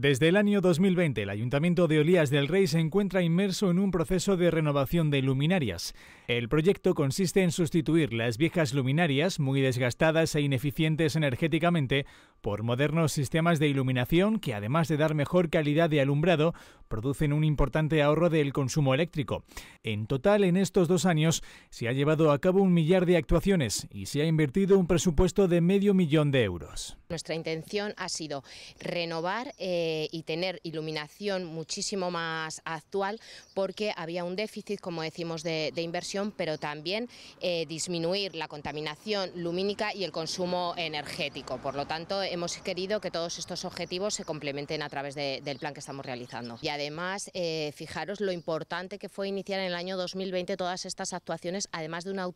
Desde el año 2020, el Ayuntamiento de Olías del Rey se encuentra inmerso en un proceso de renovación de luminarias. El proyecto consiste en sustituir las viejas luminarias, muy desgastadas e ineficientes energéticamente, por modernos sistemas de iluminación que, además de dar mejor calidad de alumbrado, producen un importante ahorro del consumo eléctrico. En total, en estos dos años se ha llevado a cabo un millar de actuaciones y se ha invertido un presupuesto de medio millón de euros. Nuestra intención ha sido renovar eh, y tener iluminación muchísimo más actual porque había un déficit, como decimos, de, inversión, pero también eh, disminuir la contaminación lumínica y el consumo energético. Por lo tanto, hemos querido que todos estos objetivos se complementen a través del plan que estamos realizando además, eh, fijaros lo importante que fue iniciar en el año 2020 todas estas actuaciones, además de una,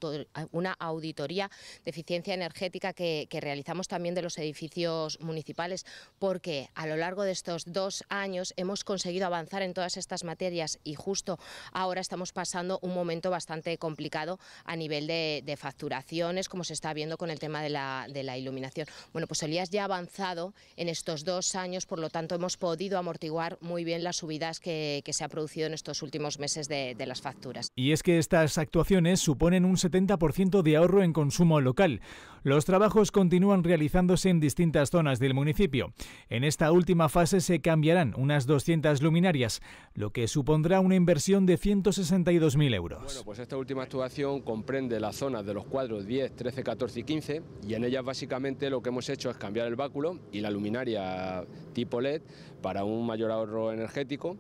una auditoría de eficiencia energética que, realizamos también de los edificios municipales, porque a lo largo de estos dos años hemos conseguido avanzar en todas estas materias y justo ahora estamos pasando un momento bastante complicado a nivel de, facturaciones, como se está viendo con el tema de la, de la iluminación. Bueno, pues Elías ya ha avanzado en estos dos años, por lo tanto hemos podido amortiguar muy bien la subida que, se ha producido en estos últimos meses de las facturas. Y es que estas actuaciones suponen un 70% de ahorro en consumo local. Los trabajos continúan realizándose en distintas zonas del municipio. En esta última fase se cambiarán unas 200 luminarias, lo que supondrá una inversión de 162.000 euros. Pues esta última actuación comprende las zonas de los cuadros 10, 13, 14 y 15 y en ellas básicamente lo que hemos hecho es cambiar el báculo y la luminaria tipo LED para un mayor ahorro energético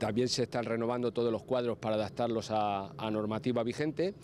también se están renovando todos los cuadros para adaptarlos a, normativa vigente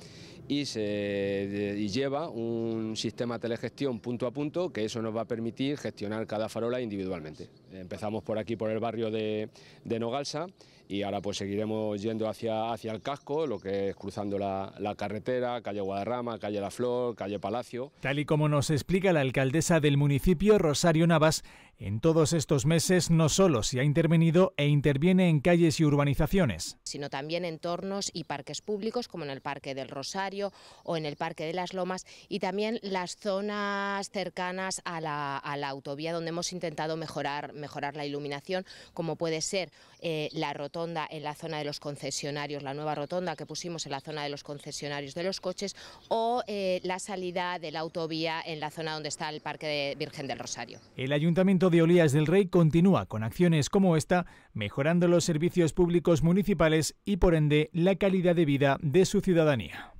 y se lleva un sistema de telegestión punto a punto que eso nos va a permitir gestionar cada farola individualmente. Empezamos por aquí, por el barrio de, Nogalsa y ahora pues seguiremos yendo hacia, hacia el casco, lo que es cruzando la, la carretera, calle Guadarrama, calle La Flor, calle Palacio. Tal y como nos explica la alcaldesa del municipio, Rosario Navas, en todos estos meses no solo se ha intervenido e interviene en calle y urbanizaciones. Sino también entornos y parques públicos, como en el Parque del Rosario o en el Parque de las Lomas, y también las zonas cercanas a la, autovía, donde hemos intentado mejorar, mejorar la iluminación, como puede ser eh, la rotonda en la zona de los concesionarios, la nueva rotonda que pusimos en la zona de los concesionarios de los coches, o eh, la salida de la autovía en la zona donde está el Parque de Virgen del Rosario. El Ayuntamiento de Olías del Rey continúa con acciones como esta, mejorando los servicios públicos municipales y por ende la calidad de vida de su ciudadanía.